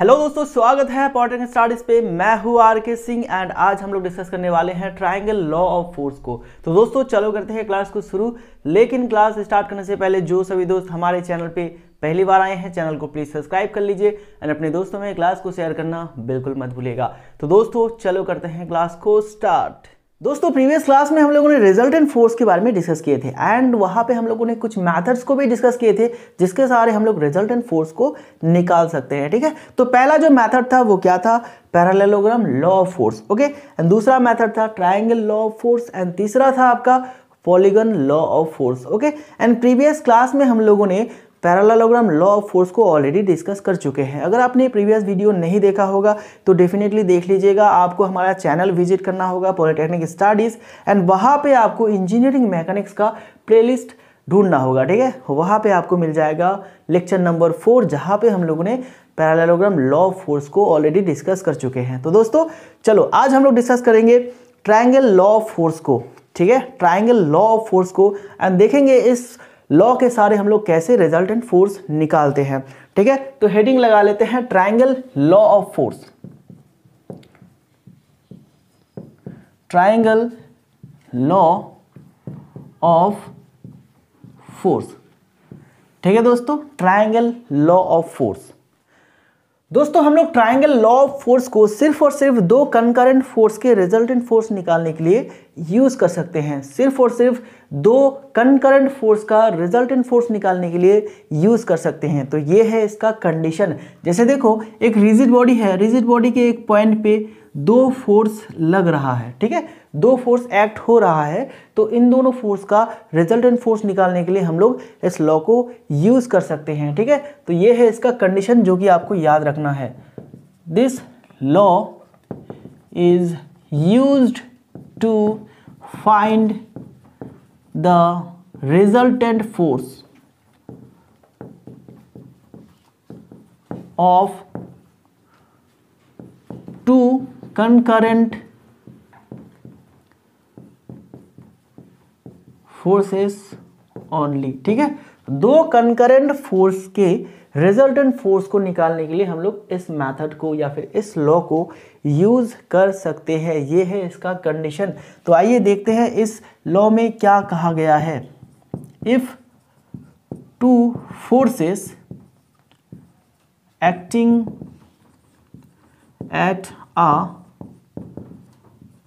hello दोस्तों स्वागत है पॉटिंग स्टार्टिस पे मैं हूँ आर के सिंह एंड आज हम लोग डिस्कस करने वाले हैं ट्रायंगल लॉ ऑफ फोर्स को तो दोस्तों चलो करते हैं क्लास को शुरू लेकिन क्लास स्टार्ट करने से पहले जो सभी दोस्त हमारे चैनल पे पहली बार आए हैं चैनल को प्लीज़ सब्सक्राइब कर लीजिए एंड अपने दोस्तों में क्लास को शेयर करना बिल्कुल मत भूलेगा तो दोस्तों चलो करते हैं क्लास को स्टार्ट दोस्तों प्रीवियस क्लास में हम लोगों ने रिजल्टेंट फोर्स के बारे में डिस्कस किए थे एंड वहां पे हम लोगों ने कुछ मैथड्स को भी डिस्कस किए थे जिसके सहारे हम लोग रिजल्टेंट फोर्स को निकाल सकते हैं ठीक है तो पहला जो मैथड था वो क्या था parallelogram law of force okay and दूसरा मैथड था triangle law of force and तीसरा था आपका polygon law of force okay and previous class में हम लोगों ने पैरालोग्राम लॉ ऑफ फोर्स को ऑलरेडी डिस्कस कर चुके हैं अगर आपने प्रीवियस वीडियो नहीं देखा होगा तो डेफिनेटली देख लीजिएगा आपको हमारा चैनल विजिट करना होगा पॉलिटेक्निक स्टडीज़ एंड वहाँ पर आपको इंजीनियरिंग मैकेनिक्स का प्लेलिस्ट ढूंढना होगा ठीक है वहाँ पे आपको मिल जाएगा लेक्चर नंबर फोर जहाँ पे हम लोगों ने पैरालोग्राम लॉ ऑफ फोर्स को ऑलरेडी डिस्कस कर चुके हैं तो दोस्तों चलो आज हम लोग डिस्कस करेंगे ट्राइंगल लॉ ऑफ फोर्स को ठीक है ट्राइंगल लॉ ऑफ फोर्स को एंड देखेंगे इस लॉ के सारे हम लोग कैसे रिजल्टेंट फोर्स निकालते हैं ठीक है तो हेडिंग लगा लेते हैं triangle law of force triangle law of force ठीक है दोस्तों ट्राइंगल लॉ ऑफ फोर्स दोस्तों हम लोग ट्रायंगल लॉ ऑफ फोर्स को सिर्फ और सिर्फ दो कंकरेंट फोर्स के रिजल्टेंट फोर्स निकालने के लिए यूज़ कर सकते हैं सिर्फ और सिर्फ दो कंकरेंट फोर्स का रिजल्टेंट फोर्स निकालने के लिए यूज़ कर सकते हैं तो ये है इसका कंडीशन जैसे देखो एक रिजिड बॉडी है रिजिड बॉडी के एक पॉइंट पे दो फोर्स लग रहा है ठीक है दो फोर्स एक्ट हो रहा है तो इन दोनों फोर्स का रिजल्टेंट फोर्स निकालने के लिए हम लोग इस लॉ को यूज़ कर सकते हैं ठीक है तो ये है इसका कंडीशन जो कि आपको याद रखना है this law is use to find the resultant force of two concurrent forces only ठीक है दो कंकरेंट फोर्स के रिजल्टेंट फोर्स को निकालने के लिए हम लोग इस मेथड को या फिर इस लॉ को यूज़ कर सकते हैं ये है इसका कंडीशन तो आइए देखते हैं इस लॉ में क्या कहा गया है if two forces acting at a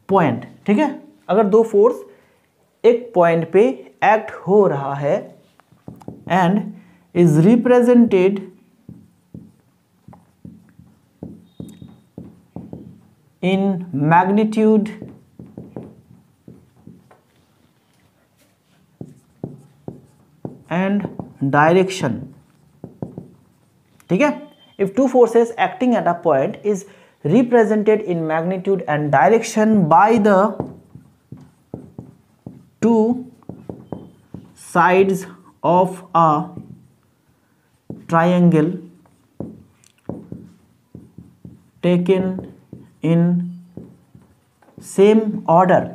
point ठीक है अगर दो फोर्स एक पॉइंट पे एक्ट हो रहा है and is represented in magnitude and direction ठीक है if two forces acting at a point is represented in magnitude and direction by the two sides of a triangle taken in same order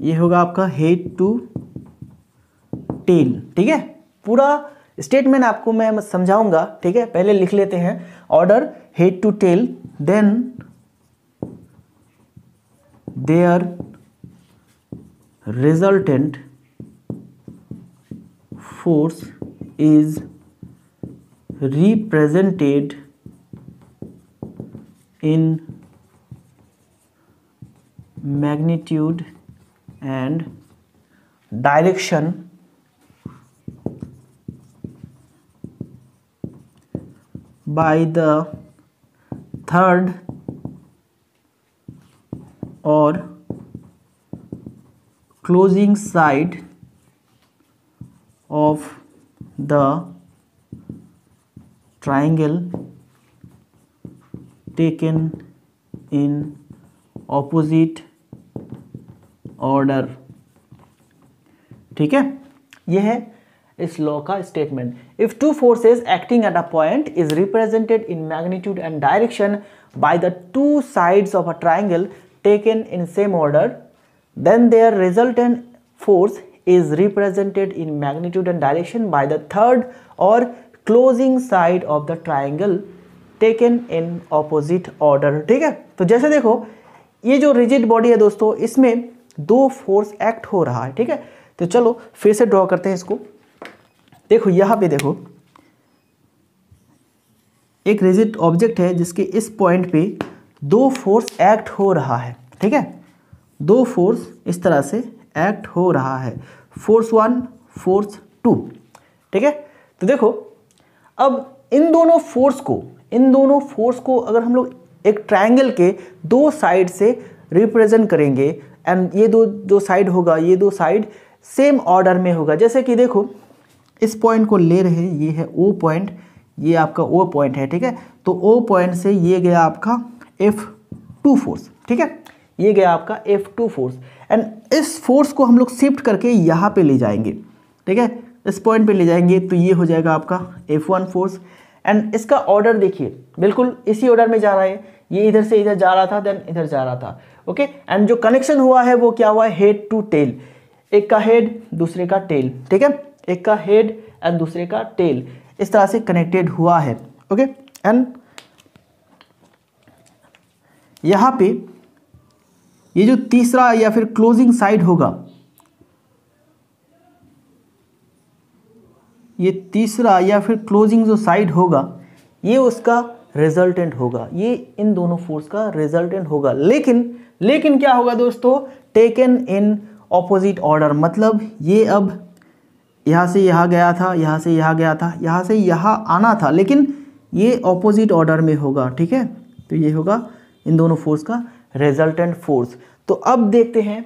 ये होगा आपका head to tell ठीक है पूरा statement आपको मैं समझाऊंगा ठीक है पहले लिख लेते हैं order head to tail then their resultant force is represented in magnitude and direction by the third और closing side of the triangle taken in opposite order ठीक है यह है इस लॉ का statement if two forces acting at a point is represented in magnitude and direction by the two sides of a triangle taken in same order then their resultant force is represented in magnitude and direction by the third or closing side of the triangle taken in opposite order ठीक है तो जैसे देखो ये जो rigid body है दोस्तों इसमें दो force act हो रहा है ठीक है तो चलो फिर से draw करते हैं इसको देखो यहाँ पे देखो एक rigid object है जिसके इस point पे दो फोर्स एक्ट हो रहा है ठीक है दो फोर्स इस तरह से एक्ट हो रहा है फोर्स वन फोर्स टू ठीक है तो देखो अब इन दोनों फोर्स को इन दोनों फोर्स को अगर हम लोग एक ट्रायंगल के दो साइड से रिप्रेजेंट करेंगे एंड ये दो जो साइड होगा ये दो साइड सेम ऑर्डर में होगा जैसे कि देखो इस पॉइंट को ले रहे ये है ओ पॉइंट ये आपका ओ पॉइंट है ठीक है तो ओ पॉइंट से ये गया आपका एफ टू फोर्स ठीक है ये गया आपका एफ टू फोर्स एंड इस फोर्स को हम लोग शिफ्ट करके यहाँ पे ले जाएंगे ठीक है इस पॉइंट पे ले जाएंगे तो ये हो जाएगा आपका एफ वन फोर्स एंड इसका ऑर्डर देखिए बिल्कुल इसी ऑर्डर में जा रहा है ये इधर से इधर जा रहा था देन इधर जा रहा था ओके एंड जो कनेक्शन हुआ है वो क्या हुआ है हेड टू टेल एक का हेड दूसरे का टेल ठीक है एक का हेड एंड दूसरे का टेल इस तरह से कनेक्टेड हुआ है ओके एंड यहाँ पे ये जो तीसरा या फिर क्लोजिंग साइड होगा ये तीसरा या फिर क्लोजिंग जो साइड होगा ये उसका रिजल्टेंट होगा ये इन दोनों फोर्स का रिजल्टेंट होगा लेकिन लेकिन क्या होगा दोस्तों टेकन इन ऑपोजिट ऑर्डर मतलब ये अब यहाँ से यहाँ गया था यहाँ से यहाँ गया था यहाँ से यहाँ आना था लेकिन ये ऑपोजिट ऑर्डर में होगा ठीक है तो ये होगा इन दोनों फोर्स का रेजल्टेंट फोर्स तो अब देखते हैं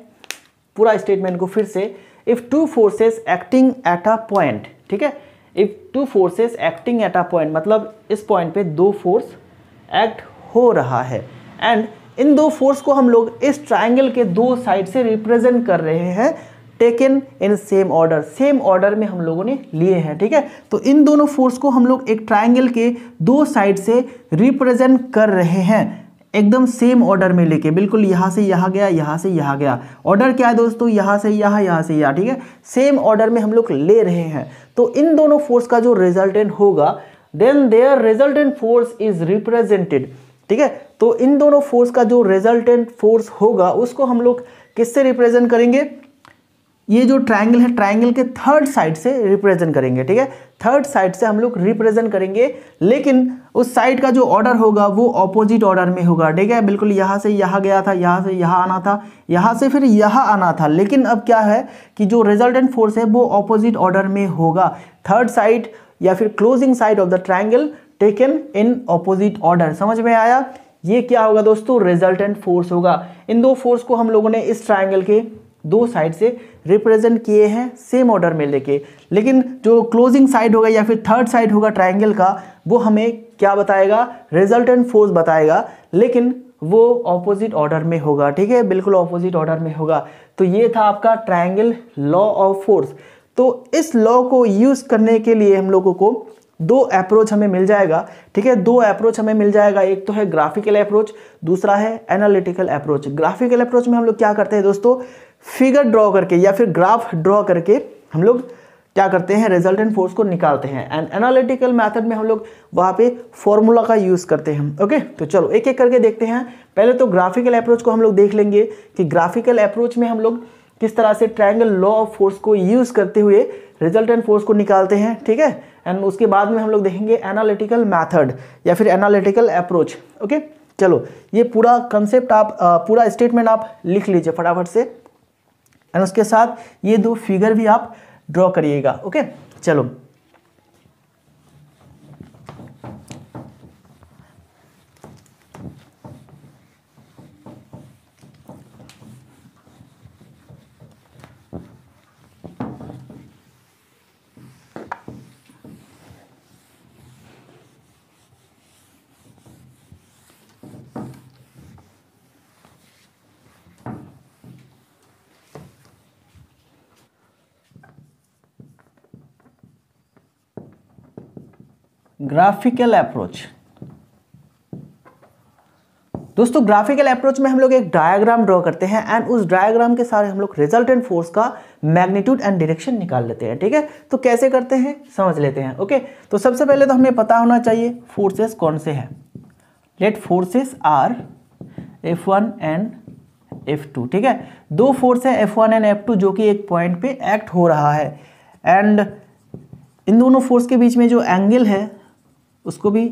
पूरा स्टेटमेंट को फिर से if two forces acting at a point ठीक है if two forces acting at a point मतलब इस पॉइंट पे दो फोर्स एक्ट हो रहा है एंड इन दो फोर्स को हम लोग इस ट्राइंगल के दो साइड से रिप्रेजेंट कर रहे हैं taken in same order same order में हम लोगों ने लिए हैं ठीक है तो इन दोनों फोर्स को हम लोग एक ट्राइंगल के दो साइड से रिप्रेजेंट कर रहे हैं एकदम सेम ऑर्डर में लेके बिल्कुल यहाँ से यहाँ गया यहाँ से यहाँ गया ऑर्डर क्या है दोस्तों यहाँ से यहाँ यहाँ से यहाँ ठीक है सेम ऑर्डर में हम लोग ले रहे हैं तो इन दोनों फोर्स का जो रिजल्टेंट होगा then their resultant force is represented ठीक है तो इन दोनों फोर्स का जो रिजल्टेंट फोर्स होगा उसको हम लोग किससे रिप्रेजेंट करेंगे ये जो ट्राइंगल है ट्राइंगल के थर्ड साइड से रिप्रेजेंट करेंगे ठीक है थर्ड साइड से हम लोग रिप्रेजेंट करेंगे लेकिन उस साइड का जो ऑर्डर होगा वो ऑपोजिट ऑर्डर में होगा ठीक है बिल्कुल यहाँ से यहाँ गया था यहाँ से यहाँ आना था यहाँ से फिर यहाँ आना था लेकिन अब क्या है कि जो रिजल्टेंट फोर्स है वो ऑपोजिट ऑर्डर में होगा थर्ड साइड या फिर closing side of the triangle taken in opposite order समझ में आया ये क्या होगा दोस्तों रिजल्टेंट फोर्स होगा इन दो फोर्स को हम लोगों ने इस ट्राइंगल के दो साइड से रिप्रेजेंट किए हैं सेम ऑर्डर में लेके लेकिन जो क्लोजिंग साइड होगा या फिर थर्ड साइड होगा ट्राइंगल का वो हमें क्या बताएगा रिजल्टेंट फोर्स बताएगा लेकिन वो ऑपोजिट ऑर्डर में होगा ठीक है बिल्कुल ऑपोजिट ऑर्डर में होगा तो ये था आपका ट्राइंगल लॉ ऑफ फोर्स तो इस लॉ को यूज़ करने के लिए हम लोगों को दो अप्रोच हमें मिल जाएगा ठीक है दो अप्रोच हमें मिल जाएगा एक तो है ग्राफिकल अप्रोच दूसरा है एनालिटिकल अप्रोच ग्राफिकल अप्रोच में हम लोग क्या करते हैं दोस्तों फिगर ड्रॉ करके या फिर ग्राफ ड्रॉ करके हम लोग क्या करते हैं रिजल्टेंट फोर्स को निकालते हैं एंड एनालिटिकल मेथड में हम लोग वहाँ पे फॉर्मूला का यूज़ करते हैं ओके तो चलो एक एक करके देखते हैं पहले तो ग्राफिकल अप्रोच को हम लोग देख लेंगे कि ग्राफिकल अप्रोच में हम लोग किस तरह से ट्रायंगल लॉ ऑफ फोर्स को यूज़ करते हुए रिजल्टेंट फोर्स को निकालते हैं ठीक है एंड उसके बाद में हम लोग देखेंगे एनालिटिकल मैथड या फिर एनालिटिकल अप्रोच ओके चलो ये पूरा कंसेप्ट आप पूरा स्टेटमेंट आप लिख लीजिए फटाफट से एंड उसके साथ ये दो फिगर भी आप ड्रॉ करिएगा ओके चलो ग्राफिकल अप्रोच दोस्तों ग्राफिकल अप्रोच में हम लोग एक डायग्राम ड्रॉ करते हैं एंड उस डायग्राम के सारे हम लोग रिजल्टेंट फोर्स का मैग्नीट्यूड एंड डायरेक्शन निकाल लेते हैं ठीक है तो कैसे करते हैं समझ लेते हैं ओके तो सबसे पहले तो हमें पता होना चाहिए फोर्सेस कौन से हैं let forces are F one and F two ठीक है दो फोर्स है F one and F two जो कि एक पॉइंट पे एक्ट हो रहा है एंड इन दोनों फोर्स के बीच में जो एंगल है उसको भी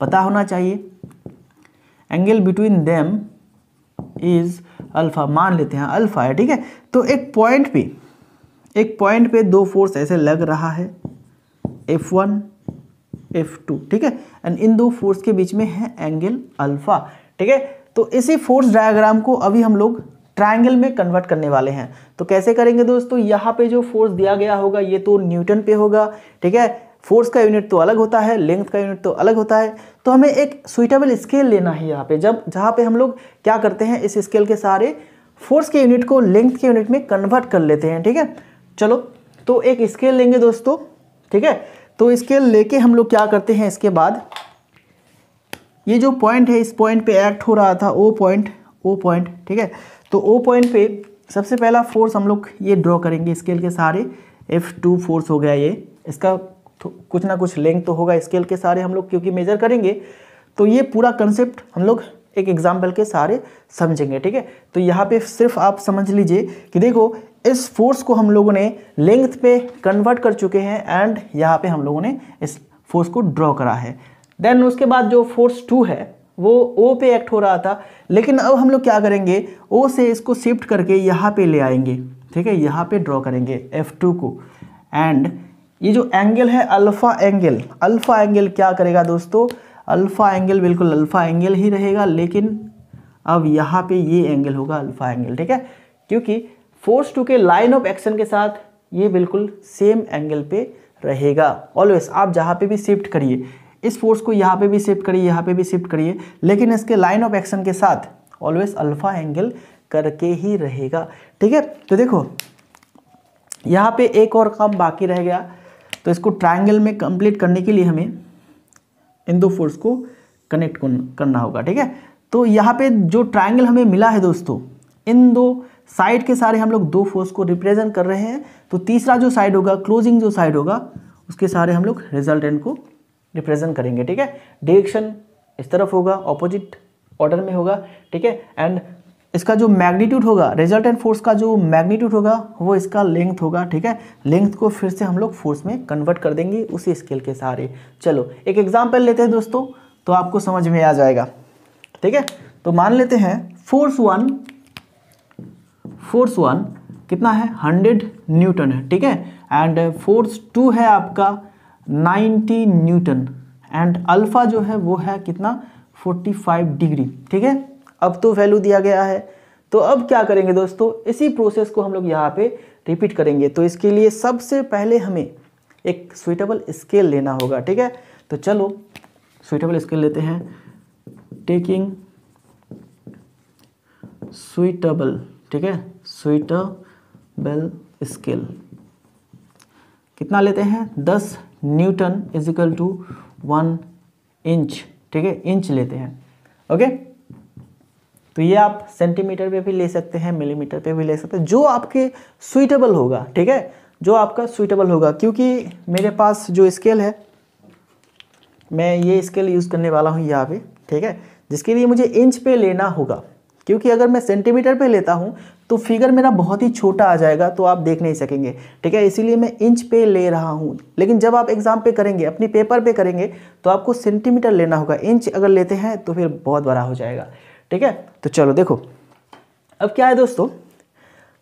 पता होना चाहिए angle between them is alpha मान लेते हैं अल्फ़ा है ठीक है तो एक पॉइंट पे एक पॉइंट पे दो फोर्स ऐसे लग रहा है एफ वन एफ टू ठीक है एंड इन दो फोर्स के बीच में है एंगल अल्फ़ा ठीक है तो इसी फोर्स डायग्राम को अभी हम लोग ट्रायंगल में कन्वर्ट करने वाले हैं तो कैसे करेंगे दोस्तों यहाँ पे जो फोर्स दिया गया होगा ये तो न्यूटन पे होगा ठीक है फोर्स का यूनिट तो अलग होता है लेंथ का यूनिट तो अलग होता है तो हमें एक सुइटेबल स्केल लेना है यहाँ पे जब जहाँ पे हम लोग क्या करते हैं इस स्केल के सारे फोर्स के यूनिट को लेंथ के यूनिट में कन्वर्ट कर लेते हैं ठीक है चलो तो एक स्केल लेंगे दोस्तों ठीक है तो स्केल लेके हम लोग क्या करते हैं इसके बाद ये जो पॉइंट है इस पॉइंट पर एक्ट हो रहा था ओ पॉइंट ओ पॉइंट ठीक है तो ओ पॉइंट पर सबसे पहला फोर्स हम लोग ये ड्रॉ करेंगे स्केल के सारे एफ टू फोर्स हो गया ये इसका तो कुछ ना कुछ लेंथ तो होगा स्केल के सारे हम लोग क्योंकि मेजर करेंगे तो ये पूरा कंसेप्ट हम लोग एक एग्जाम्पल के सारे समझेंगे ठीक है तो यहाँ पे सिर्फ आप समझ लीजिए कि देखो इस फोर्स को हम लोगों ने लेंथ पे कन्वर्ट कर चुके हैं एंड यहाँ पे हम लोगों ने इस फोर्स को ड्रॉ करा है देन उसके बाद जो फोर्स टू है वो ओ पे एक्ट हो रहा था लेकिन अब हम लोग क्या करेंगे ओ से इसको शिफ्ट करके यहाँ पे ले आएंगे ठीक है यहाँ पे ड्रॉ करेंगे एफ टू को एंड ये जो एंगल है अल्फ़ा एंगल अल्फ़ा एंगल क्या करेगा दोस्तों अल्फ़ा एंगल बिल्कुल अल्फ़ा एंगल ही रहेगा लेकिन अब यहाँ पे ये एंगल होगा अल्फ़ा एंगल ठीक है क्योंकि फोर्स टू के लाइन ऑफ एक्शन के साथ ये बिल्कुल सेम एंगल पे रहेगा ऑलवेज आप जहाँ पे भी शिफ्ट करिए इस फोर्स को यहाँ पे भी शिफ्ट करिए यहाँ पे भी शिफ्ट करिए लेकिन इसके लाइन ऑफ एक्शन के साथ ऑलवेज अल्फ़ा एंगल करके ही रहेगा ठीक है तो देखो यहाँ पे एक और काम बाकी रह गया तो इसको ट्राइंगल में कंप्लीट करने के लिए हमें इन दो फोर्स को कनेक्ट करना होगा ठीक है तो यहाँ पे जो ट्राइंगल हमें मिला है दोस्तों इन दो साइड के सारे हम लोग दो फोर्स को रिप्रेजेंट कर रहे हैं तो तीसरा जो साइड होगा क्लोजिंग जो साइड होगा उसके सारे हम लोग रिजल्टेंट को रिप्रेजेंट करेंगे ठीक है डिरेक्शन इस तरफ होगा ऑपोजिट ऑर्डर में होगा ठीक है एंड इसका जो मैग्नीट्यूड होगा रिजल्टेंट फोर्स का जो मैग्नीट्यूड होगा वो इसका लेंथ होगा ठीक है लेंथ को फिर से हम लोग फोर्स में कन्वर्ट कर देंगे उसी स्केल के सहारे चलो एक एग्जाम्पल लेते हैं दोस्तों तो आपको समझ में आ जाएगा ठीक है तो मान लेते हैं फोर्स वन फोर्स वन कितना है हंड्रेड न्यूटन है ठीक है एंड फोर्स टू है आपका नाइन्टी न्यूटन एंड अल्फा जो है वो है कितना फोर्टी फाइव डिग्री ठीक है अब तो वैल्यू दिया गया है तो अब क्या करेंगे दोस्तों इसी प्रोसेस को हम लोग यहाँ पे रिपीट करेंगे तो इसके लिए सबसे पहले हमें एक स्वीटेबल स्केल लेना होगा ठीक है तो चलो स्वीटेबल स्केल लेते हैं टेकिंग स्वीटेबल ठीक है स्वीटेबल स्केल कितना लेते हैं दस newton equal to one inch ठीक है इंच लेते हैं ओके तो ये आप सेंटीमीटर पे भी ले सकते हैं मिलीमीटर पे भी ले सकते हैं जो आपके सुइटेबल होगा ठीक है जो आपका सुइटेबल होगा क्योंकि मेरे पास जो स्केल है मैं ये स्केल यूज़ करने वाला हूँ यहाँ पे ठीक है जिसके लिए मुझे इंच पे लेना होगा क्योंकि अगर मैं सेंटीमीटर पे लेता हूँ तो फिगर मेरा बहुत ही छोटा आ जाएगा तो आप देख नहीं सकेंगे ठीक है इसीलिए मैं इंच पे ले रहा हूँ लेकिन जब आप एग्ज़ाम पे करेंगे अपनी पेपर पे करेंगे तो आपको सेंटीमीटर लेना होगा इंच अगर लेते हैं तो फिर बहुत बड़ा हो जाएगा ठीक है तो चलो देखो अब क्या है दोस्तों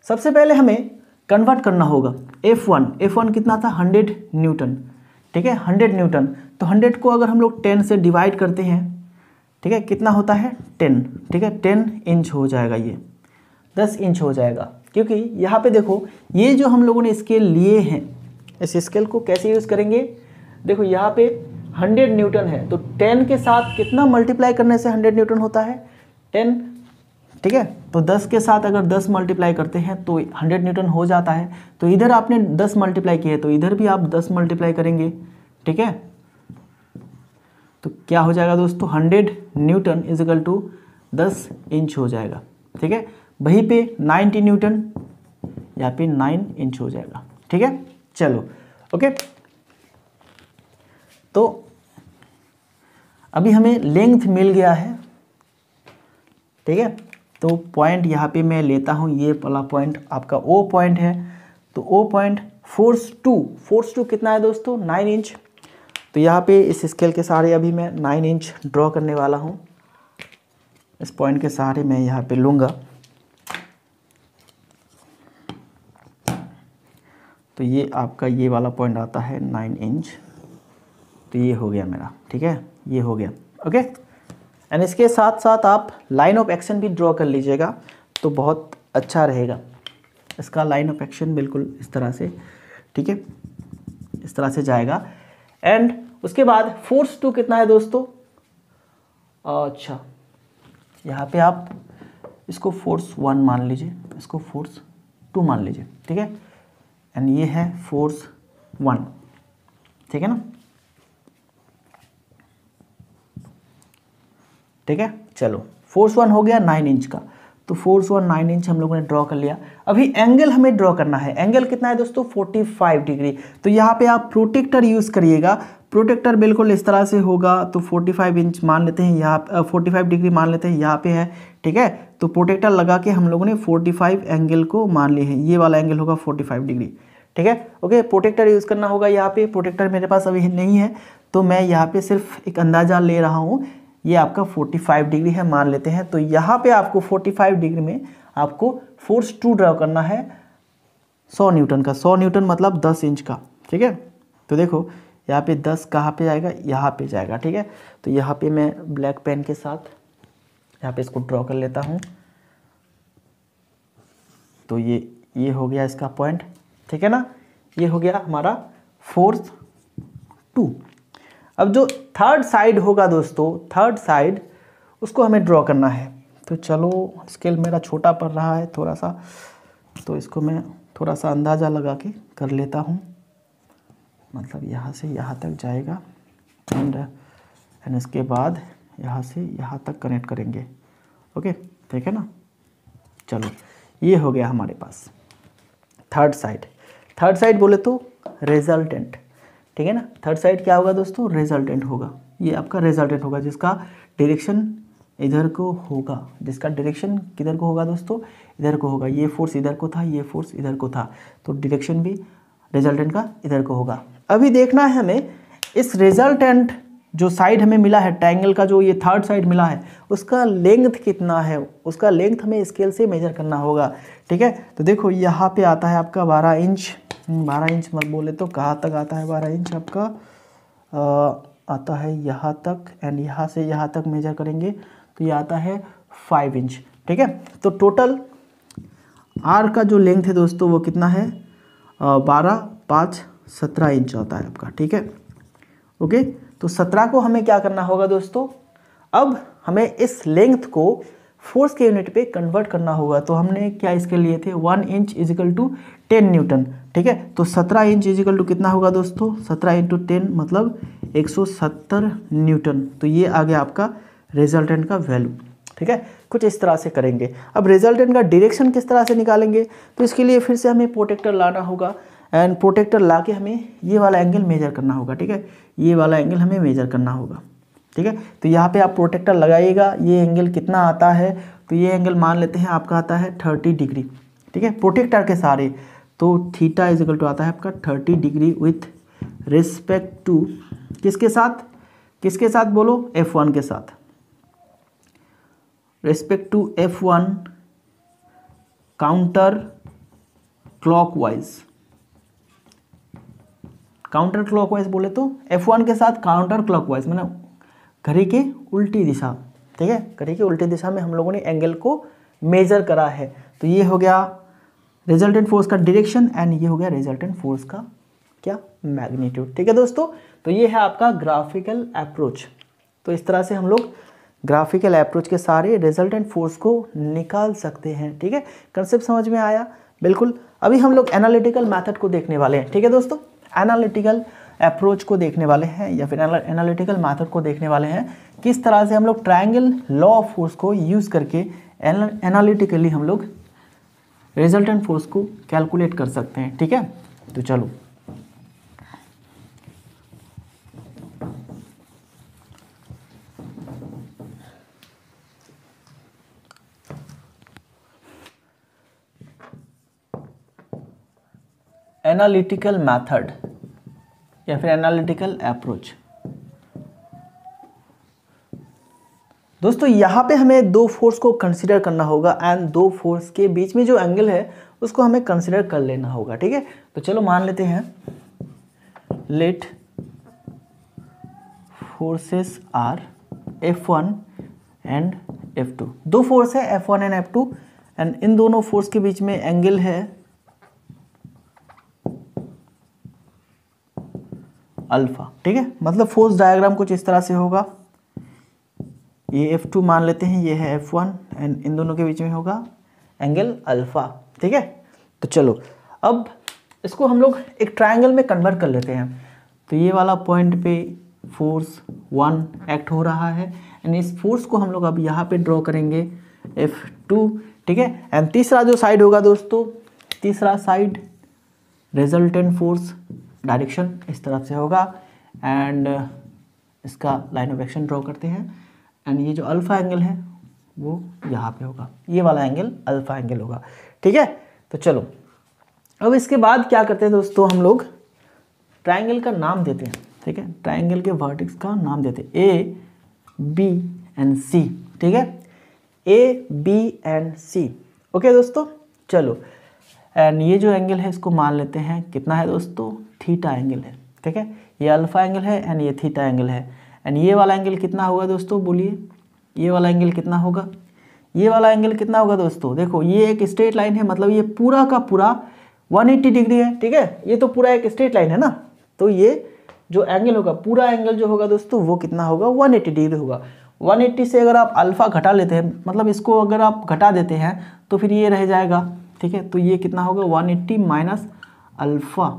सबसे पहले हमें कन्वर्ट करना होगा F1 F1 कितना था 100 न्यूटन ठीक है 100 न्यूटन तो 100 को अगर हम लोग 10 से डिवाइड करते हैं ठीक है कितना होता है 10 ठीक है 10 इंच हो जाएगा ये 10 इंच हो जाएगा क्योंकि यहाँ पे देखो ये जो हम लोगों ने स्केल लिए हैं इस स्केल को कैसे यूज़ करेंगे देखो यहाँ पे 100 न्यूटन है तो 10 के साथ कितना मल्टीप्लाई करने से 100 न्यूटन होता है टेन ठीक है तो दस के साथ अगर दस मल्टीप्लाई करते हैं तो हंड्रेड न्यूटन हो जाता है तो इधर आपने दस मल्टीप्लाई किया तो इधर भी आप दस मल्टीप्लाई करेंगे ठीक है तो क्या हो जाएगा दोस्तों हंड्रेड न्यूटन इक्वल टू दस इंच हो जाएगा ठीक है वहीं पे नाइनटी न्यूटन या पे नाइन इंच हो जाएगा ठीक है चलो ओके तो अभी हमें लेंथ मिल गया है ठीक है तो पॉइंट यहाँ पे मैं लेता हूँ ये वाला पॉइंट आपका ओ पॉइंट है तो O point force two force two कितना है दोस्तों नाइन इंच तो यहाँ पे इस स्केल के सहारे अभी मैं नाइन इंच ड्रॉ करने वाला हूँ इस पॉइंट के सहारे मैं यहाँ पे लूँगा तो ये आपका ये वाला पॉइंट आता है नाइन इंच तो ये हो गया मेरा ठीक है ये हो गया ओके एंड इसके साथ साथ आप लाइन ऑफ एक्शन भी ड्रॉ कर लीजिएगा तो बहुत अच्छा रहेगा इसका लाइन ऑफ एक्शन बिल्कुल इस तरह से ठीक है इस तरह से जाएगा एंड उसके बाद फोर्स टू कितना है दोस्तों अच्छा यहाँ पे आप इसको फोर्स वन मान लीजिए इसको फोर्स टू मान लीजिए ठीक है एंड ये है फोर्स वन ठीक है ना ठीक है चलो फोर्स वन हो गया नाइन इंच का तो फोर्स वन नाइन इंच हम लोगों ने ड्रॉ कर लिया अभी एंगल हमें ड्रॉ करना है एंगल कितना है दोस्तों 45 डिग्री तो यहाँ पे आप प्रोटेक्टर यूज़ करिएगा प्रोटेक्टर बिल्कुल इस तरह से होगा तो 45 इंच मान लेते हैं यहाँ फोर्टी फाइव डिग्री मान लेते हैं यहाँ पे है ठीक है तो प्रोटेक्टर लगा के हम लोगों ने 45 एंगल को मान लिए हैं ये वाला एंगल होगा 45 डिग्री ठीक है ओके प्रोटेक्टर यूज़ करना होगा यहाँ पे प्रोटेक्टर मेरे पास अभी नहीं है तो मैं यहाँ पे सिर्फ एक अंदाज़ा ले रहा हूँ ये आपका 45 डिग्री है मान लेते हैं तो यहाँ पे आपको 45 डिग्री में आपको फोर्स टू ड्रा करना है 100 न्यूटन का 100 न्यूटन मतलब 10 इंच का ठीक है तो देखो यहाँ पे 10 कहाँ पे जाएगा यहाँ पे जाएगा ठीक है तो यहाँ पे मैं ब्लैक पेन के साथ यहाँ पे इसको ड्रॉ कर लेता हूँ तो ये ये हो गया इसका पॉइंट ठीक है ना ये हो गया हमारा फोर्स टू अब जो थर्ड साइड होगा दोस्तों थर्ड साइड उसको हमें ड्रॉ करना है तो चलो स्केल मेरा छोटा पड़ रहा है थोड़ा सा तो इसको मैं थोड़ा सा अंदाज़ा लगा के कर लेता हूँ मतलब यहाँ से यहाँ तक जाएगा एंड एंड इसके बाद यहाँ से यहाँ तक कनेक्ट करेंगे ओके ठीक है ना चलो ये हो गया हमारे पास थर्ड साइड थर्ड साइड बोले तो रिजल्टेंट ठीक है ना थर्ड साइड क्या होगा दोस्तों रिजल्टेंट होगा ये आपका रिजल्टेंट होगा जिसका डायरेक्शन इधर को होगा जिसका डायरेक्शन किधर को होगा दोस्तों इधर को होगा ये फोर्स इधर को था ये फोर्स इधर को था तो डायरेक्शन भी रिजल्टेंट का इधर को होगा अभी देखना है हमें इस रिजल्टेंट जो साइड हमें मिला है ट्रायंगल का जो ये थर्ड साइड मिला है उसका लेंथ कितना है उसका लेंथ हमें स्केल से मेजर करना होगा ठीक है तो देखो यहाँ पे आता है आपका बारह इंच बारह इंच मत बोले तो कहाँ तक आता है बारह इंच आपका आता है यहाँ तक एंड यहाँ से यहाँ तक मेजर करेंगे तो ये आता है फाइव इंच ठीक है तो टोटल आर का जो लेंथ है दोस्तों वो कितना है बारह पाँच सत्रह इंच होता है आपका ठीक है ओके तो सत्रह को हमें क्या करना होगा दोस्तों अब हमें इस लेंथ को फोर्स के यूनिट पे कन्वर्ट करना होगा तो हमने क्या इसके लिए थे one inch equal to ten newton ठीक है तो सत्रह इंच इजिकल टू कितना होगा दोस्तों सत्रह इंटू टेन मतलब एक सौ सत्तर न्यूटन तो ये आ गया आपका रिजल्टेंट का वैल्यू ठीक है कुछ इस तरह से करेंगे अब रिजल्टेंट का डिरेक्शन किस तरह से निकालेंगे तो इसके लिए फिर से हमें प्रोटेक्टर लाना होगा एंड प्रोटेक्टर ला के हमें ये वाला एंगल मेजर करना होगा ठीक है ये वाला एंगल हमें मेजर करना होगा ठीक है तो यहाँ पे आप प्रोटेक्टर लगाइएगा ये एंगल कितना आता है तो ये एंगल मान लेते हैं आपका आता है थर्टी डिग्री ठीक है प्रोटेक्टर के सारे तो थीटा इज इक्वल टू आता है आपका thirty degree with respect to किसके साथ किसके साथ बोलो एफ वन के साथ respect to F one counter clock counter clockwise बोले तो एफ वन के साथ काउंटर क्लॉकवाइज मैंने घड़ी के उल्टी दिशा ठीक है घड़ी के उल्टी दिशा में हम लोगों ने एंगल को मेजर करा है तो ये हो गया रिजल्टेंट फोर्स का डिरेक्शन एंड ये हो गया रिजल्टेंट फोर्स का क्या मैग्नीट्यूड ठीक है दोस्तों तो ये है आपका ग्राफिकल अप्रोच तो इस तरह से हम लोग ग्राफिकल अप्रोच के सारे रिजल्टेंट फोर्स को निकाल सकते हैं ठीक है कंसेप्ट समझ में आया बिल्कुल अभी हम लोग एनालिटिकल मैथड को देखने वाले हैं ठीक है दोस्तों एनालिटिकल अप्रोच को देखने वाले हैं या फिर एनालिटिकल मैथड को देखने वाले हैं किस तरह से हम लोग ट्राइंगल लॉ ऑफ फोर्स को यूज़ करके एनालिटिकली हम लोग रिजल्टेंट फोर्स को कैलकुलेट कर सकते हैं ठीक है तो चलो एनालिटिकल मेथड या फिर एनालिटिकल अप्रोच दोस्तों यहाँ पे हमें दो फोर्स को कंसिडर करना होगा एंड दो फोर्स के बीच में जो एंगल है उसको हमें कंसिडर कर लेना होगा ठीक है तो चलो मान लेते हैं let forces are F one and F two दो फोर्स है F one and F two and इन दोनों फोर्स के बीच में एंगल है अल्फा ठीक है मतलब फोर्स डायग्राम कुछ इस तरह से होगा ये एफ टू मान लेते हैं ये है एफ वन एंड इन दोनों के बीच में होगा एंगल अल्फ़ा ठीक है तो चलो अब इसको हम लोग एक ट्राइंगल में कन्वर्ट कर लेते हैं तो ये वाला पॉइंट पे फोर्स वन एक्ट हो रहा है एंड इस फोर्स को हम लोग अब यहाँ पे ड्रॉ करेंगे एफ टू ठीक है एंड तीसरा जो साइड होगा दोस्तों तीसरा साइड रिजल्टेंट फोर्स डायरेक्शन इस तरफ से होगा एंड इसका लाइन ऑफ एक्शन ड्रॉ करते हैं एंड ये जो अल्फ़ा एंगल है वो यहाँ पे होगा ये वाला एंगल अल्फ़ा एंगल होगा ठीक है तो चलो अब इसके बाद क्या करते हैं दोस्तों हम लोग ट्राइंगल का नाम देते हैं ठीक है ट्राइंगल के वर्टिक्स का नाम देते हैं ए बी एंड सी ठीक है A B and C okay दोस्तों चलो एंड ये जो एंगल है इसको मान लेते हैं कितना है दोस्तों थीटा एंगल है ठीक है ये अल्फ़ा एंगल है एंड ये थीटा एंगल है एंड ये वाला एंगल कितना होगा दोस्तों बोलिए ये वाला एंगल कितना होगा ये वाला एंगल कितना होगा दोस्तों देखो ये एक स्ट्रेट लाइन है मतलब ये पूरा का पूरा 180 डिग्री है ठीक है ये तो पूरा एक स्ट्रेट लाइन है ना तो ये जो एंगल होगा पूरा एंगल जो होगा दोस्तों वो कितना होगा 180 डिग्री होगा 180 से अगर आप अल्फ़ा घटा लेते हैं मतलब इसको अगर आप घटा देते हैं तो फिर ये रह जाएगा ठीक है तो ये कितना होगा वन एट्टी माइनस अल्फ़ा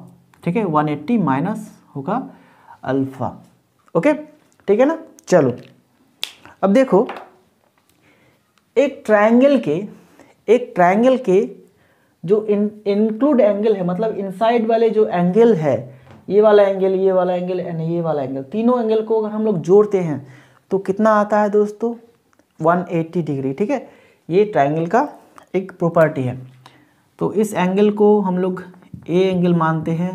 ठीक है वन एट्टी माइनस होगा अल्फ़ा ओके ठीक है ना चलो अब देखो एक ट्रायंगल के एक ट्रायंगल के जो इन इंक्लूड एंगल है मतलब इनसाइड वाले जो एंगल है ये वाला एंगल ये वाला एंगल एंड ये वाला एंगल तीनों एंगल को अगर हम लोग जोड़ते हैं तो कितना आता है दोस्तों 180 डिग्री ठीक है ये ट्रायंगल का एक प्रॉपर्टी है तो इस एंगल को हम लोग ए एंगल मानते हैं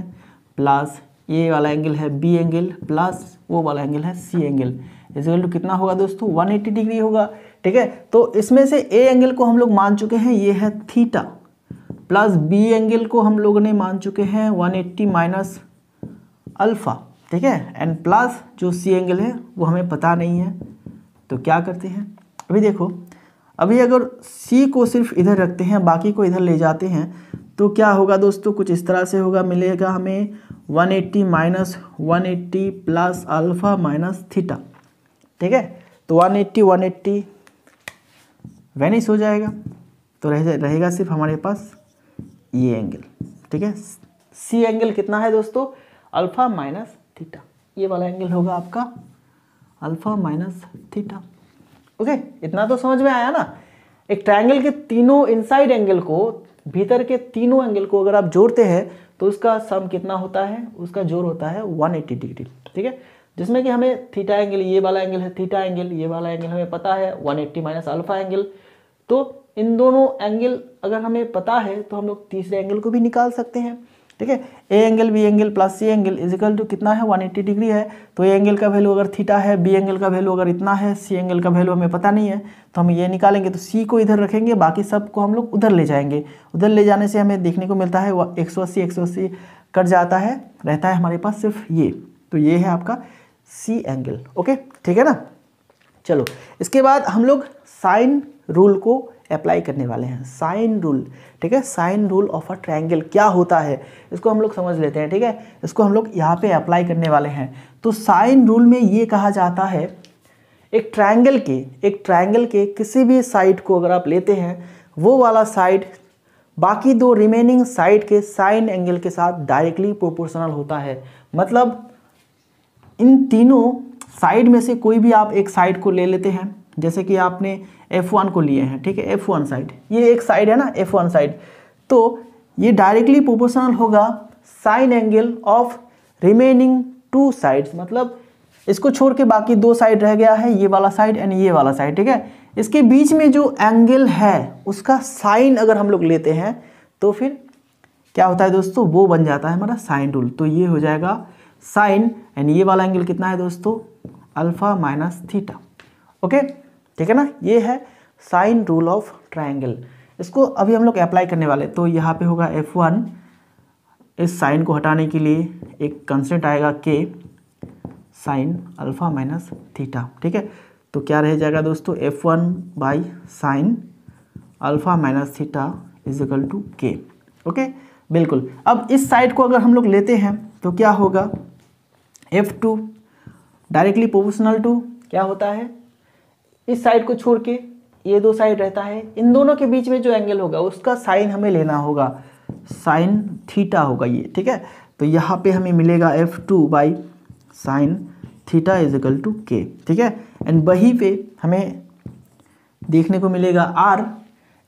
प्लस ये वाला एंगल है बी एंगल प्लस वो वाला एंगल है सी एंगल इजल टू कितना होगा दोस्तों 180 डिग्री होगा ठीक है तो इसमें से ए एंगल को हम लोग मान चुके हैं ये है थीटा प्लस बी एंगल को हम लोगों ने मान चुके हैं वन एट्टी माइनस अल्फ़ा ठीक है एंड प्लस जो सी एंगल है वो हमें पता नहीं है तो क्या करते हैं अभी देखो अभी अगर सी को सिर्फ इधर रखते हैं बाकी को इधर ले जाते हैं तो क्या होगा दोस्तों कुछ इस तरह से होगा मिलेगा हमें 180 eighty minus one plus alpha minus theta ठीक है तो 180 180 वेनिस हो जाएगा तो रहे, रहेगा सिर्फ हमारे पास ये एंगल ठीक है सी एंगल कितना है दोस्तों अल्फा माइनस थीटा ये वाला एंगल होगा आपका अल्फा माइनस थीटा ओके इतना तो समझ में आया ना एक ट्रायंगल के तीनों इनसाइड एंगल को भीतर के तीनों एंगल को अगर आप जोड़ते हैं तो उसका सम कितना होता है उसका जोर होता है 180 डिग्री ठीक है जिसमें कि हमें थीटा एंगल ये वाला एंगल है थीटा एंगल ये वाला एंगल हमें पता है 180 एट्टी माइनस अल्फा एंगल तो इन दोनों एंगल अगर हमें पता है तो हम लोग तीसरे एंगल को भी निकाल सकते हैं ठीक है A angle B angle plus C angle equal to कितना है 180 डिग्री है तो ए एंगल का वैल्यू अगर थीटा है बी एंगल का वैल्यू अगर इतना है सी एंगल का वैल्यू हमें पता नहीं है तो हम ये निकालेंगे तो सी को इधर रखेंगे बाकी सब को हम लोग उधर ले जाएंगे उधर ले जाने से हमें देखने को मिलता है वह एक सौ कट जाता है रहता है हमारे पास सिर्फ ये तो ये है आपका सी एंगल ओके ठीक है ना चलो इसके बाद हम लोग साइन रूल को अप्लाई करने वाले हैं साइन रूल ठीक है sine rule of a triangle क्या होता है इसको हम लोग समझ लेते हैं ठीक है इसको हम लोग यहाँ पे अप्लाई करने वाले हैं तो साइन रूल में ये कहा जाता है एक ट्रायंगल के एक ट्रायंगल के किसी भी साइड को अगर आप लेते हैं वो वाला साइड बाकी दो रिमेनिंग साइड के साइन एंगल के साथ डायरेक्टली प्रोपोर्शनल होता है मतलब इन तीनों साइड में से कोई भी आप एक साइड को ले लेते हैं जैसे कि आपने F1 को लिए हैं ठीक है F1 साइड ये एक साइड है ना F1 साइड तो ये डायरेक्टली प्रोपोर्शनल होगा sine angle of remaining two sides मतलब इसको छोड़ के बाकी दो साइड रह गया है ये वाला साइड एंड ये वाला साइड ठीक है इसके बीच में जो एंगल है उसका साइन अगर हम लोग लेते हैं तो फिर क्या होता है दोस्तों वो बन जाता है हमारा साइन रूल तो ये हो जाएगा साइन एंड ये वाला एंगल कितना है दोस्तों अल्फ़ा माइनस थीटा ओके ठीक है ना ये है साइन रूल ऑफ ट्राइंगल इसको अभी हम लोग अप्लाई करने वाले तो यहाँ पे होगा एफ वन इस साइन को हटाने के लिए एक कंसेंट आएगा के साइन अल्फ़ा माइनस थीटा ठीक है तो क्या रह जाएगा दोस्तों F one by sine alpha minus theta is equal to K okay बिल्कुल अब इस साइड को अगर हम लोग लेते हैं तो क्या होगा F two directly proportional to क्या होता है इस साइड को छोड़ के ये दो साइड रहता है इन दोनों के बीच में जो एंगल होगा उसका साइन हमें लेना होगा साइन थीटा होगा ये ठीक है तो यहाँ पे हमें मिलेगा F two by sine theta is equal to K ठीक है एंड वही पे हमें देखने को मिलेगा आर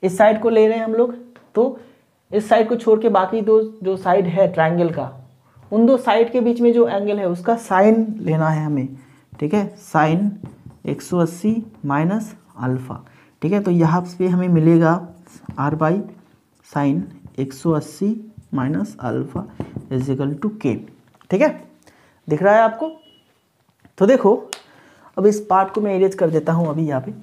इस साइड को ले रहे हैं हम लोग तो इस साइड को छोड़ के बाकी दो जो साइड है ट्राइंगल का उन दो साइड के बीच में जो एंगल है उसका साइन लेना है हमें ठीक है साइन 180 माइनस अल्फ़ा ठीक है तो यहाँ पे हमें मिलेगा R by sine 180 minus alpha equal to K ठीक है दिख रहा है आपको तो देखो अब इस पार्ट को मैं इरेज कर देता हूँ अभी यहाँ पे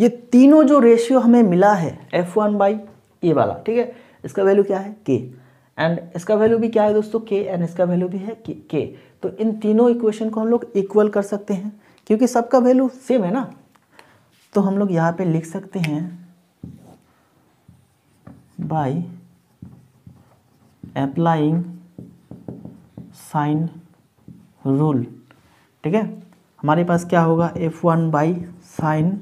ये तीनों जो रेशियो हमें मिला है एफ वन बाई ए वाला ठीक है इसका वैल्यू क्या है के एंड इसका वैल्यू भी क्या है दोस्तों के एंड इसका वैल्यू भी है के, तो इन तीनों इक्वेशन को हम लोग इक्वल कर सकते हैं क्योंकि सबका वैल्यू सेम है ना तो हम लोग यहाँ पे लिख सकते हैं बाय अप्लाइंग साइन रूल ठीक है हमारे पास क्या होगा F one by sine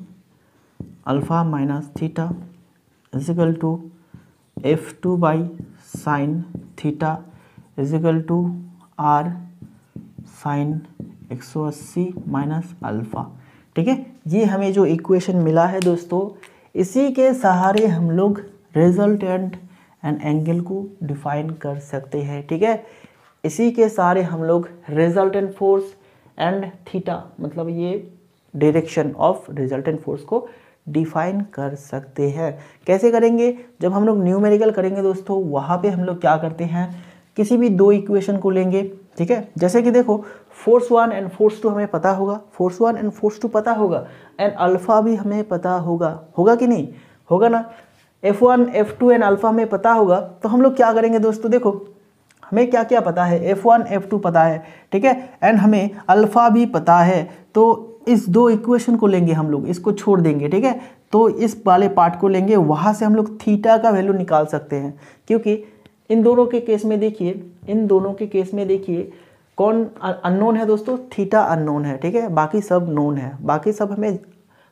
alpha minus theta is equal to F two by sine theta equal to R sine 180 minus alpha ठीक है ये हमें जो इक्वेशन मिला है दोस्तों इसी के सहारे हम लोग रिजल्टेंट एंड एंगल को डिफाइन कर सकते हैं ठीक है इसी के सहारे हम लोग रिजल्टेंट फोर्स एंड थीटा मतलब ये डायरेक्शन ऑफ रिजल्टेंट फोर्स को डिफाइन कर सकते हैं कैसे करेंगे जब हम लोग न्यूमेरिकल करेंगे दोस्तों वहाँ पे हम लोग क्या करते हैं किसी भी दो इक्वेशन को लेंगे ठीक है जैसे कि देखो force one and force two हमें पता होगा force one and force two पता होगा एंड अल्फ़ा भी हमें पता होगा होगा कि नहीं होगा ना F one F two and alpha हमें पता होगा तो हम लोग क्या करेंगे दोस्तों देखो हमें क्या क्या पता है एफ़ वन एफ़ टू पता है ठीक है एंड हमें अल्फ़ा भी पता है तो इस दो इक्वेशन को लेंगे हम लोग इसको छोड़ देंगे ठीक है तो इस वाले पार्ट को लेंगे वहाँ से हम लोग थीटा का वैल्यू निकाल सकते हैं क्योंकि इन दोनों के केस में देखिए इन दोनों के केस में देखिए कौन अननोन है दोस्तों थीटा अननोन है ठीक है बाकी सब नोन है बाकी सब हमें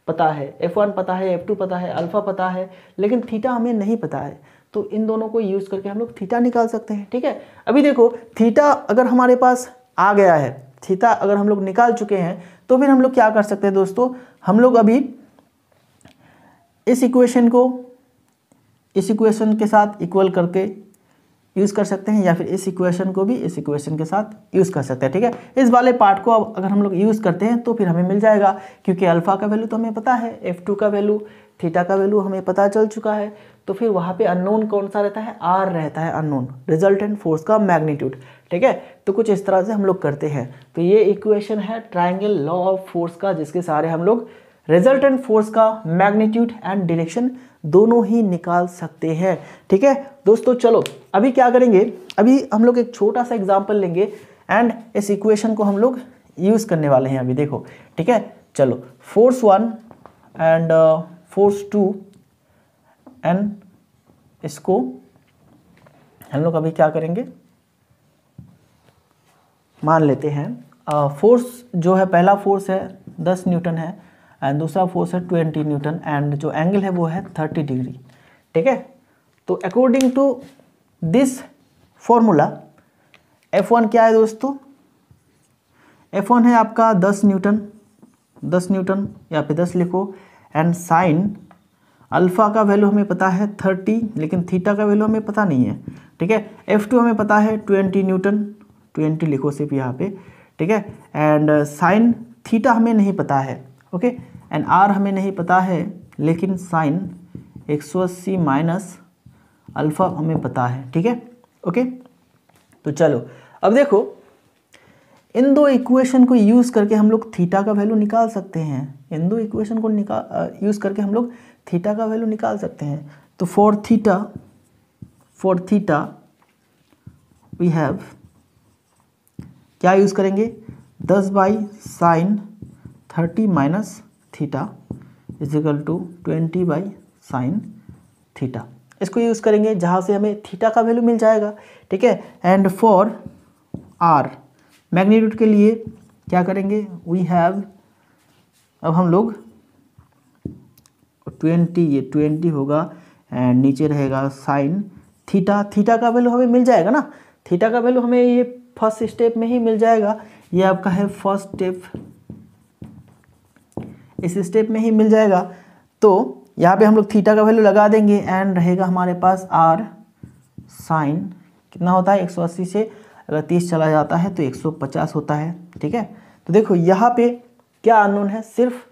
पता है एफ वन पता है एफ टू पता है अल्फ़ा पता है लेकिन थीटा हमें नहीं पता है तो इन दोनों को यूज़ करके हम लोग थीटा निकाल सकते हैं ठीक है अभी देखो थीटा अगर हमारे पास आ गया है थीटा अगर हम लोग निकाल चुके हैं तो फिर हम लोग क्या कर सकते हैं दोस्तों हम लोग अभी इस इक्वेशन को इस इक्वेशन के साथ इक्वल करके यूज़ कर सकते हैं या फिर इस इक्वेशन को भी इस इक्वेशन के साथ यूज़ कर सकते हैं ठीक है इस वाले पार्ट को अब अगर हम लोग यूज़ करते हैं तो फिर हमें मिल जाएगा क्योंकि अल्फ़ा का वैल्यू तो हमें पता है एफ़ टू का वैल्यू थीटा का वैल्यू हमें पता चल चुका है तो फिर वहाँ पे अननोन कौन सा रहता है आर रहता है अननोन रिजल्टेंट फोर्स का मैग्नीट्यूड ठीक है तो कुछ इस तरह से हम लोग करते हैं तो ये इक्वेशन है ट्राइंगल लॉ ऑफ फोर्स का जिसके सहारे हम लोग रिजल्टेंट फोर्स का मैग्नीट्यूड एंड डिरेक्शन दोनों ही निकाल सकते हैं ठीक है दोस्तों चलो अभी क्या करेंगे अभी हम लोग एक छोटा सा एग्जाम्पल लेंगे एंड इस इक्वेशन को हम लोग यूज़ करने वाले हैं अभी देखो ठीक है चलो force one and force two and इसको हम लोग अभी क्या करेंगे मान लेते हैं फोर्स uh, जो है पहला फोर्स है दस न्यूटन है एंड दूसरा फोर्स है ट्वेंटी न्यूटन एंड जो एंगल है वो है थर्टी डिग्री ठीक है तो according to this formula F one क्या है दोस्तों एफ वन है आपका दस न्यूटन दस न्यूटन या फिर दस लिखो एंड साइन अल्फ़ा का वैल्यू हमें पता है थर्टी लेकिन थीटा का वैल्यू हमें पता नहीं है ठीक है एफ टू हमें पता है ट्वेंटी न्यूटन ट्वेंटी लिखो सिर्फ यहाँ पे ठीक है एंड साइन थीटा हमें नहीं पता है ओके एंड आर हमें नहीं पता है लेकिन साइन 180 माइनस अल्फ़ा हमें पता है ठीक है ओके तो चलो अब देखो इन दो इक्वेशन को यूज़ करके हम लोग थीटा का वैल्यू निकाल सकते हैं इन दो इक्वेशन को निकाल यूज़ करके हम लोग थीटा का वैल्यू निकाल सकते हैं तो for theta for theta we have क्या यूज़ करेंगे दस by sine thirty minus theta equal to twenty by sine theta इसको यूज़ करेंगे जहाँ से हमें थीटा का वैल्यू मिल जाएगा ठीक है एंड फॉर आर मैग्नीट्यूड के लिए क्या करेंगे वी हैव अब हम लोग ट्वेंटी ये ट्वेंटी होगा एंड नीचे रहेगा साइन थीटा थीटा का वैल्यू हमें मिल जाएगा ना थीटा का वैल्यू हमें ये फर्स्ट स्टेप में ही मिल जाएगा ये आपका है फर्स्ट स्टेप इस स्टेप में ही मिल जाएगा तो यहाँ पे हम लोग थीटा का वैल्यू लगा देंगे एंड रहेगा हमारे पास आर साइन कितना होता है 180 से अगर 30 चला जाता है तो 150 होता है ठीक है तो देखो यहाँ पे क्या अननोन है सिर्फ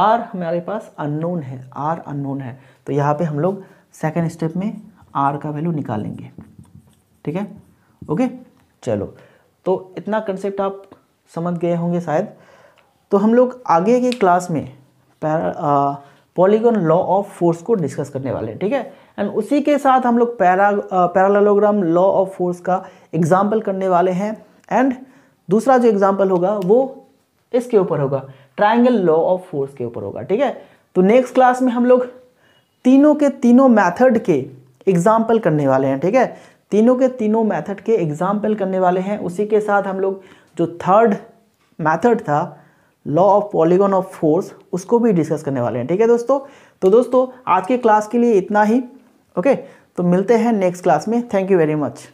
आर हमारे पास अननोन है आर अननोन है तो यहाँ पे हम लोग सेकेंड स्टेप में आर का वैल्यू निकालेंगे ठीक है ओके चलो तो इतना कंसेप्ट आप समझ गए होंगे शायद तो हम लोग आगे की क्लास में पॉलीगन लॉ ऑफ फोर्स को डिस्कस करने वाले हैं ठीक है एंड उसी के साथ हम लोग para parallelogram law of force का एग्जाम्पल करने वाले हैं एंड दूसरा जो एग्जाम्पल होगा वो इसके ऊपर होगा ट्राइंगल लॉ ऑफ फोर्स के ऊपर होगा ठीक है तो नेक्स्ट क्लास में हम लोग तीनों के तीनों मैथड के एग्जाम्पल करने वाले हैं ठीक है तीनों के तीनों मैथड के एग्जाम्पल करने वाले हैं उसी के साथ हम लोग जो थर्ड मैथड था law of polygon of force उसको भी डिस्कस करने वाले हैं ठीक है दोस्तों तो दोस्तों आज के क्लास के लिए इतना ही ओके तो मिलते हैं नेक्स्ट क्लास में थैंक यू वेरी मच